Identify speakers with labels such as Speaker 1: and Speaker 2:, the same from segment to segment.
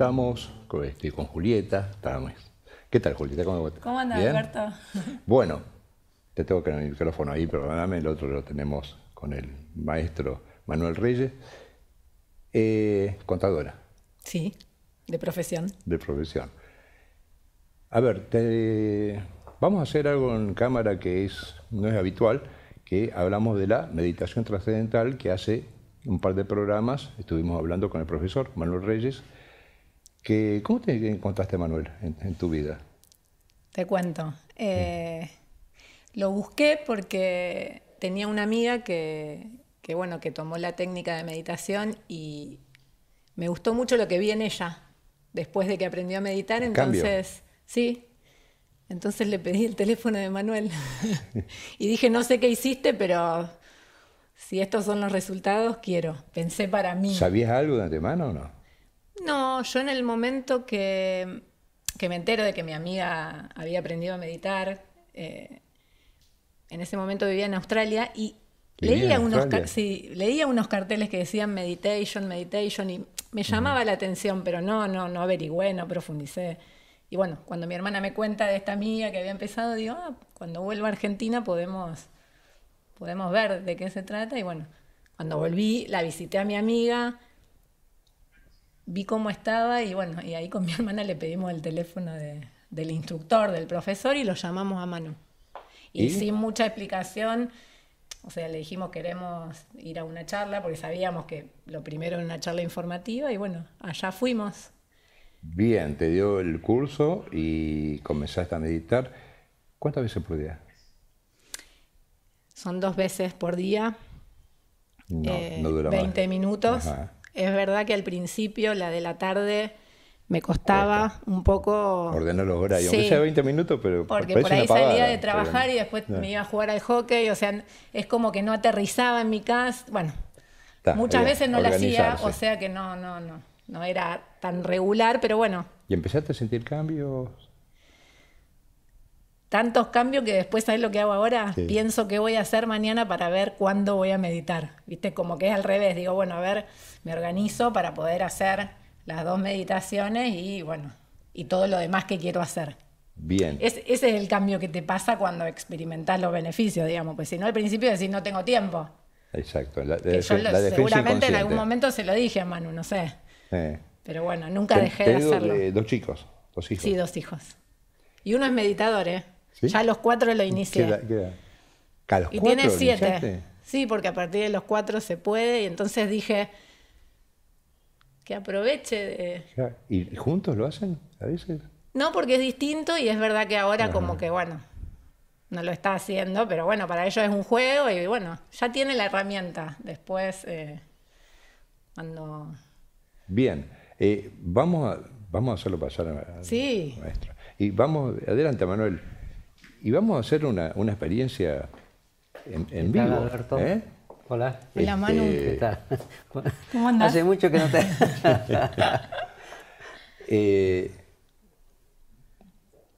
Speaker 1: estamos con, Julieta ¿Qué tal, Julieta? ¿Cómo, andas, Alberto? Bueno, te tengo que dar el micrófono ahí, perdóname, el otro lo tenemos con el maestro Manuel Reyes. Eh, contadora.
Speaker 2: Sí, de profesión.
Speaker 1: De profesión. A ver, vamos a hacer algo en cámara que es, no es habitual, que hablamos de la meditación trascendental que hace un par de programas estuvimos hablando con el profesor Manuel Reyes ¿Cómo te encontraste, Manuel, en, tu vida?
Speaker 2: Te cuento. Eh, lo busqué porque tenía una amiga que, bueno, que tomó la técnica de meditación y me gustó mucho lo que vi en ella después de que aprendió a meditar. entonces, sí, entonces le pedí el teléfono de Manuel y dije, no sé qué hiciste, pero si estos son los resultados, quiero. Pensé para mí. ¿Sabías
Speaker 1: algo de antemano o no?
Speaker 2: No, yo en el momento que, me entero de que mi amiga había aprendido a meditar, eh, en ese momento vivía en Australia y leía, unos, carteles que decían meditation, meditation y me llamaba la atención, pero no, no, no averigüé, no profundicé. Y bueno, cuando mi hermana me cuenta de esta amiga que había empezado, digo, ah, cuando vuelva a Argentina podemos, podemos ver de qué se trata. Y bueno, cuando volví, la visité a mi amiga, vi cómo estaba y bueno, y ahí con mi hermana le pedimos el teléfono de, del instructor, del profesor y lo llamamos a mano. Y, sin mucha explicación, o sea, le dijimos queremos ir a una charla porque sabíamos que lo primero era una charla informativa y bueno, allá fuimos.
Speaker 1: Bien, te dio el curso y comenzaste a meditar. ¿Cuántas veces por día?
Speaker 2: Son dos veces por día.
Speaker 1: No, eh, no 20 más.
Speaker 2: minutos. Es verdad que al principio, la de la tarde, me costaba un poco... Ordenó los horarios, sí. 20
Speaker 1: minutos, pero... Porque por ahí salía de trabajar y después me
Speaker 2: iba a jugar al hockey, o sea, es como que no aterrizaba en mi casa, bueno, muchas veces no lo hacía, o sea que no, no, no, no era tan regular, pero bueno.
Speaker 1: ¿Y empezaste a sentir cambios?
Speaker 2: tantos cambios que después, ¿sabes lo que hago ahora? Pienso qué voy a hacer mañana para ver cuándo voy a meditar. ¿Viste? Como que es al revés. Digo, bueno, a ver, me organizo para poder hacer las dos meditaciones y bueno, y todo lo demás que quiero hacer. Bien. ese es el cambio que te pasa cuando experimentas los beneficios, digamos, pues si no al principio decís no tengo tiempo.
Speaker 1: Exacto. seguramente en algún
Speaker 2: momento se lo dije a Manu, no sé. Pero bueno, nunca dejé de hacerlo. Eh,
Speaker 1: dos chicos, dos hijos. Sí,
Speaker 2: dos hijos. Y uno es meditador, ¿eh? Ya los cuatro lo inicié.
Speaker 1: y tiene siete.
Speaker 2: Sí, porque a partir de los cuatro se puede. Y entonces dije que aproveche de.
Speaker 1: ¿Y juntos lo hacen
Speaker 2: No, porque es distinto y es verdad que ahora como que bueno. No lo está haciendo, pero bueno, para ellos es un juego y bueno, ya tiene la herramienta. Después, eh, cuando.
Speaker 1: Bien, eh, vamos, a, vamos a hacerlo pasar a, sí. maestro. Y vamos, adelante, Manuel y vamos a hacer una, experiencia en, vivo. Alberto? ¿eh? Hola. Hola, Manu. Este, ¿Qué tal? ¿Cómo andas? Hace mucho que no te... eh,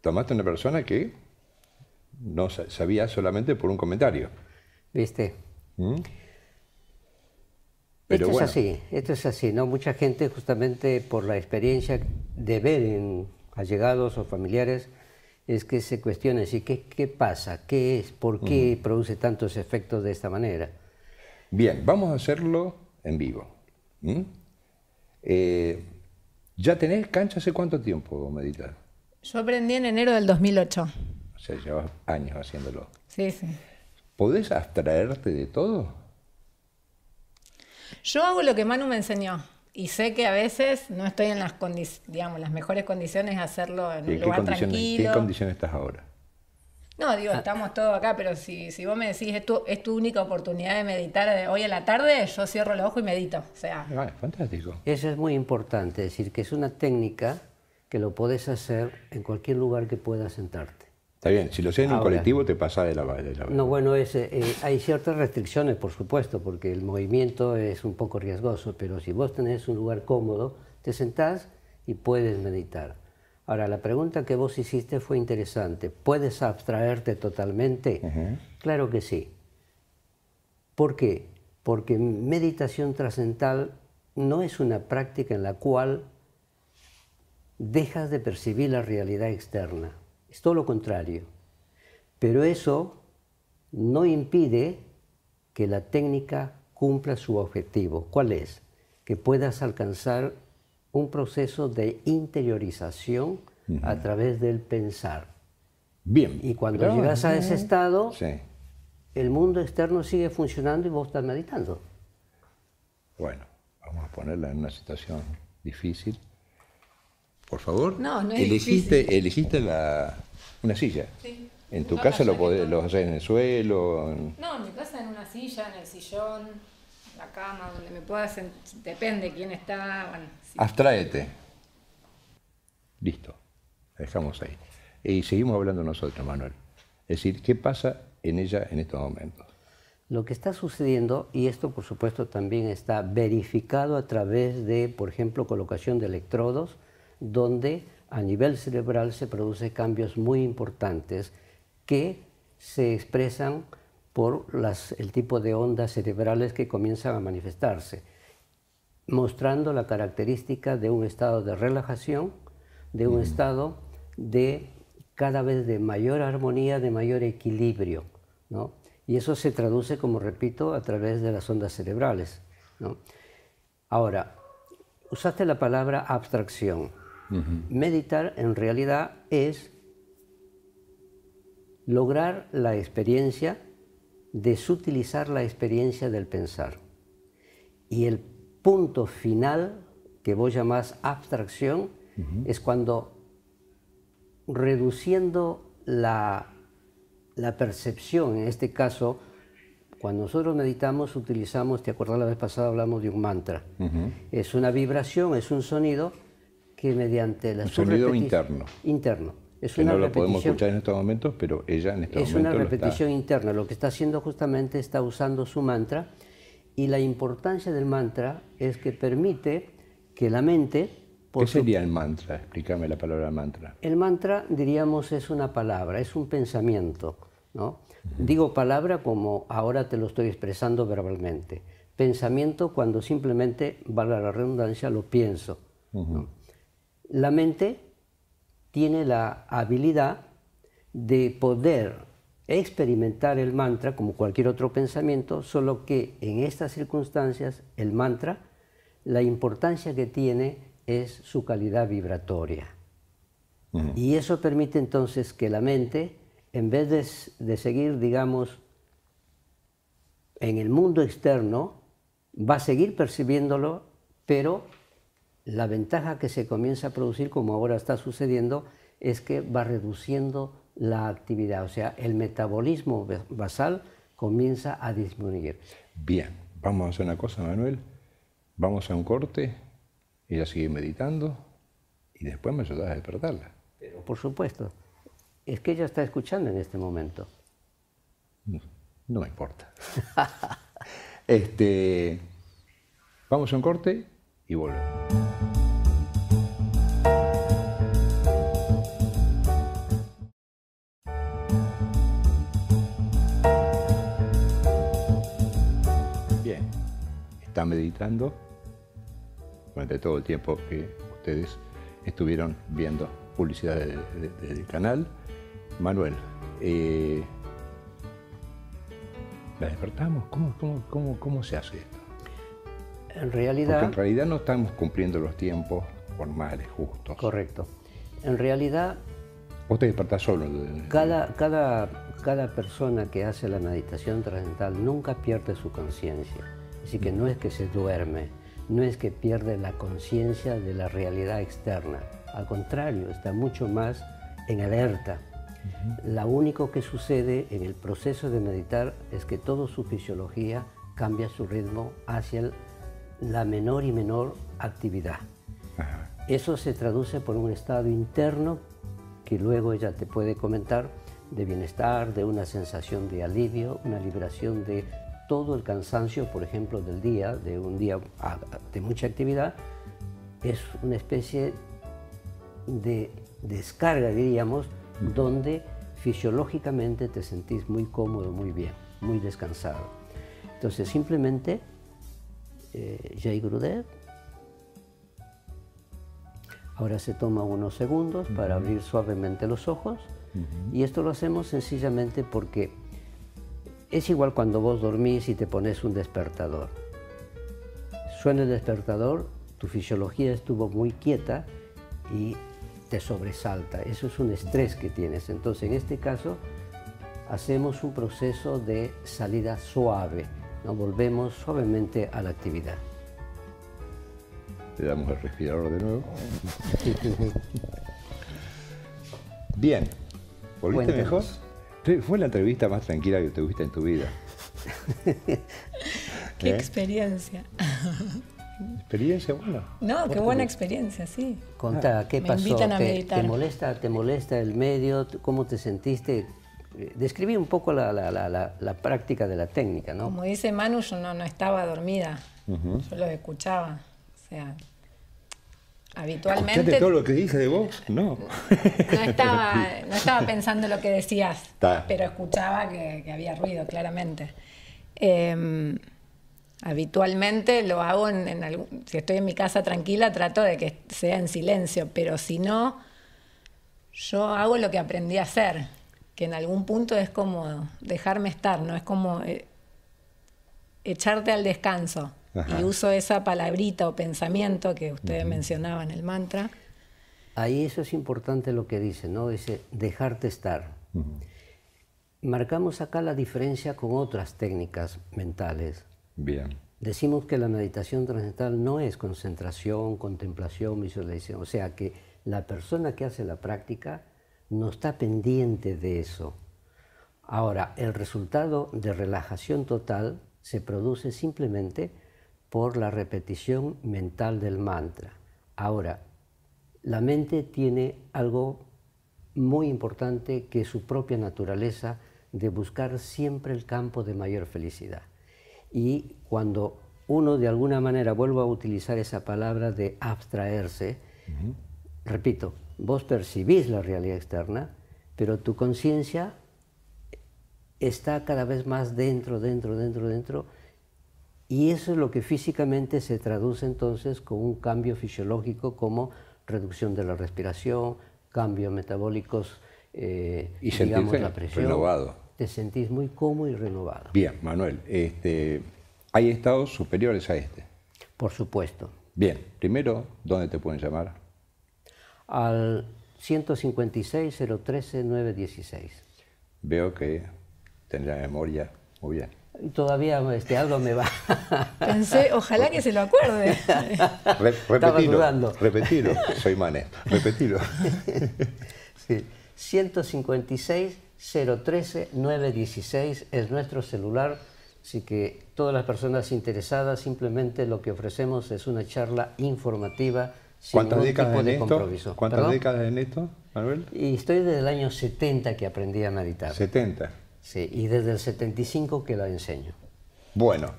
Speaker 1: tomaste una persona que no sabía solamente por un comentario.
Speaker 3: ¿Viste? ¿Mm?
Speaker 1: esto es así,
Speaker 3: esto es así, ¿no? Mucha gente justamente por la experiencia de ver en allegados o familiares es que se cuestiona, así ¿qué, ¿qué pasa? ¿Qué es? ¿Por qué produce tantos efectos de esta manera?
Speaker 1: Bien, vamos a hacerlo en vivo. Eh, ¿Ya tenés cancha hace cuánto tiempo, Medita?
Speaker 2: Yo aprendí en enero del 2008.
Speaker 1: O sea, llevas años haciéndolo. Sí, sí. ¿Podés abstraerte de todo?
Speaker 2: Yo hago lo que Manu me enseñó y sé que a veces no estoy en las digamos, las mejores condiciones de hacerlo en un lugar tranquilo. ¿En qué condición estás ahora? No, digo, ah. estamos todos acá, pero si, vos me decís, es tu, es tu única oportunidad de meditar hoy en la tarde, yo cierro los ojos y medito. O sea.
Speaker 3: Ah, fantástico. Eso es muy importante, es decir, que es una técnica que lo podés hacer en cualquier lugar que puedas sentarte.
Speaker 1: Está bien, si lo haces en un colectivo te pasa de la, baja.
Speaker 3: No, bueno, eh, eh, hay ciertas restricciones, por supuesto, porque el movimiento es un poco riesgoso, pero si vos tenés un lugar cómodo, te sentás y puedes meditar. Ahora, la pregunta que vos hiciste fue interesante. ¿Puedes abstraerte totalmente? Claro que sí. ¿Por qué? Porque meditación trascendental no es una práctica en la cual dejas de percibir la realidad externa es todo lo contrario. Pero eso no impide que la técnica cumpla su objetivo. ¿Cuál es? Que puedas alcanzar un proceso de interiorización a través del pensar. Bien. Y cuando llegas a ese estado, el mundo externo sigue funcionando y vos estás meditando. Bueno, vamos a ponerla en una situación difícil
Speaker 1: por favor. No, elegiste, una silla. En tu casa lo, podés, lo haces en el suelo.
Speaker 2: No, en mi casa en una silla, en el sillón, en la cama, donde me puedas. Depende quién está. Bueno,
Speaker 1: Listo. dejamos ahí. Y seguimos hablando nosotros, Manuel. Es decir, ¿qué pasa en ella en estos momentos?
Speaker 3: Lo que está sucediendo, y esto por supuesto también está verificado a través de, por ejemplo, colocación de electrodos, donde a nivel cerebral se producen cambios muy importantes que se expresan por el tipo de ondas cerebrales que comienzan a manifestarse, mostrando la característica de un estado de relajación, de un estado de cada vez de mayor armonía, de mayor equilibrio. Y eso se traduce, como repito, a través de las ondas cerebrales. Ahora, usaste la palabra abstracción. Meditar en realidad es lograr la experiencia, desutilizar la experiencia del pensar. Y el punto final, que a llamás abstracción, es cuando reduciendo la, la, percepción, en este caso, cuando nosotros meditamos utilizamos, te acuerdas la vez pasada hablamos de un mantra, es una vibración, es un sonido mediante la Un sonido interno. Interno. Es no lo podemos escuchar
Speaker 1: en estos momentos, pero
Speaker 3: ella en estos es momentos. Es una repetición interna. Lo que está haciendo justamente está usando su mantra y la importancia del mantra es que permite que la mente. ¿Qué sería
Speaker 1: el mantra? Explícame la palabra mantra.
Speaker 3: El mantra, diríamos, es una palabra, es un pensamiento. ¿no? Digo palabra como ahora te lo estoy expresando verbalmente. Pensamiento cuando simplemente, valga la redundancia, lo pienso. ¿no? la mente tiene la habilidad de poder experimentar el mantra como cualquier otro pensamiento, solo que en estas circunstancias el mantra, la importancia que tiene es su calidad vibratoria. Y eso permite entonces que la mente, en vez de seguir, digamos, en el mundo externo, va a seguir percibiéndolo, pero la ventaja que se comienza a producir, como ahora está sucediendo, es que va reduciendo la actividad, o sea, el metabolismo basal comienza a disminuir. Bien,
Speaker 1: vamos a hacer una cosa, Manuel. Vamos a un corte, ella sigue meditando
Speaker 3: y después me ayudas a despertarla. Pero por supuesto, es que ella está escuchando en este momento.
Speaker 1: No, me importa. este, vamos a un corte y volvemos. meditando durante todo el tiempo que ustedes estuvieron viendo publicidad del canal. Manuel, eh, ¿la despertamos? ¿Cómo, se hace esto?
Speaker 3: En realidad... en
Speaker 1: realidad no estamos cumpliendo los tiempos formales,
Speaker 3: justos. Correcto. En realidad...
Speaker 1: Vos te despertás solo.
Speaker 3: Cada, cada persona que hace la meditación trascendental nunca pierde su conciencia Así que no es que se duerme, no es que pierde la conciencia de la realidad externa. Al contrario, está mucho más en alerta. Lo único que sucede en el proceso de meditar es que toda su fisiología cambia su ritmo hacia la menor y menor actividad. Eso se traduce por un estado interno que luego ella te puede comentar de bienestar, de una sensación de alivio, una liberación de todo el cansancio, por ejemplo, del día, de un día ah, de mucha actividad, es una especie de descarga, diríamos, donde fisiológicamente te sentís muy cómodo, muy bien, muy descansado. Entonces, simplemente, eh, ya Jay ahora se toma unos segundos para abrir suavemente los ojos, y esto lo hacemos sencillamente porque es igual cuando vos dormís y te pones un despertador. Suena el despertador, tu fisiología estuvo muy quieta y te sobresalta. Eso es un estrés que tienes. Entonces, en este caso, hacemos un proceso de salida suave. Nos volvemos suavemente a la actividad.
Speaker 1: Te damos el respirador de nuevo. Bien. ¿Volviste mejor? Fue la entrevista más tranquila que tuviste en tu vida. Qué ¿Eh?
Speaker 2: experiencia.
Speaker 3: Experiencia buena. No, qué buena
Speaker 2: experiencia, sí. Contá, ah. ¿qué pasó? Invitan a ¿Te, ¿Te, molesta,
Speaker 3: ¿Te molesta el medio? ¿Cómo te sentiste? Eh, describí un poco la, práctica de la técnica, ¿no? Como
Speaker 2: dice Manu, yo no, estaba dormida, yo lo escuchaba. O sea, habitualmente. ¿Escuchaste todo lo que
Speaker 1: dije de vos? No. No estaba, no estaba
Speaker 2: pensando lo que decías, pero escuchaba que, había ruido, claramente. Em, habitualmente lo hago en, si estoy en mi casa tranquila, trato de que sea en silencio, pero si no, yo hago lo que aprendí a hacer, que en algún punto es como dejarme estar, no es como eh, echarte al descanso y uso esa palabrita o pensamiento que ustedes en mencionaban, el mantra.
Speaker 3: Ahí eso es importante lo que dice, ¿no? Dice dejarte estar. Marcamos acá la diferencia con otras técnicas mentales. Bien. Decimos que la meditación transcendental no es concentración, contemplación, visualización. O sea que la persona que hace la práctica no está pendiente de eso. Ahora, el resultado de relajación total se produce simplemente por la repetición mental del mantra. Ahora, la mente tiene algo muy importante que es su propia naturaleza de buscar siempre el campo de mayor felicidad. Y cuando uno de alguna manera vuelva a utilizar esa palabra de abstraerse, repito, vos percibís la realidad externa, pero tu conciencia está cada vez más dentro, dentro, dentro, dentro y eso es lo que físicamente se traduce entonces con un cambio fisiológico como reducción de la respiración, cambios metabólicos, eh, y digamos la presión. Renovado. Te sentís muy cómodo y renovado.
Speaker 1: Bien, Manuel, este, ¿hay estados superiores a este? Por supuesto. Bien, primero, ¿dónde te pueden llamar?
Speaker 3: Al 156 013 916.
Speaker 1: Veo que tendrá memoria muy bien
Speaker 3: todavía este, algo me va. Pensé, ojalá que se lo acuerde. repetilo,
Speaker 1: repetilo, soy mané,
Speaker 3: repetilo. Sí. 156 013 916 es nuestro celular, así que todas las personas interesadas, simplemente lo que ofrecemos es una charla informativa sin ¿Cuántas ¿Cuántas décadas en esto, Manuel? Y estoy desde el año 70 que aprendí a meditar. 70. Sí, y desde el 75 que la enseño.
Speaker 1: Bueno,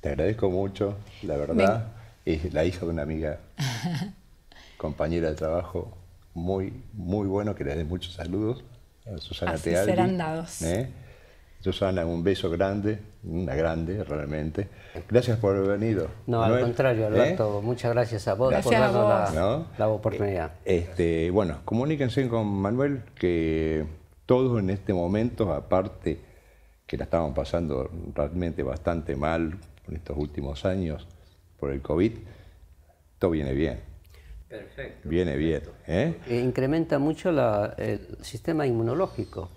Speaker 1: te agradezco mucho, la verdad. Es la hija de una amiga, compañera de trabajo, muy, muy bueno, que le dé muchos saludos. A Susana Así serán dados. ¿eh? Susana, un beso grande, una grande realmente. Gracias por haber venido. No, al contrario, Alberto,
Speaker 3: ¿eh? muchas gracias a vos por darnos La, oportunidad.
Speaker 1: Eh, este, bueno, comuníquense con Manuel que todos en este momento, aparte que la estaban pasando realmente bastante mal en estos últimos años por el COVID, todo viene bien.
Speaker 3: Perfecto.
Speaker 1: Viene bien. ¿eh?
Speaker 3: E incrementa mucho el sistema inmunológico.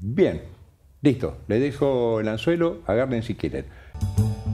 Speaker 1: Bien, listo. Le dejo el anzuelo, agarren si quieren.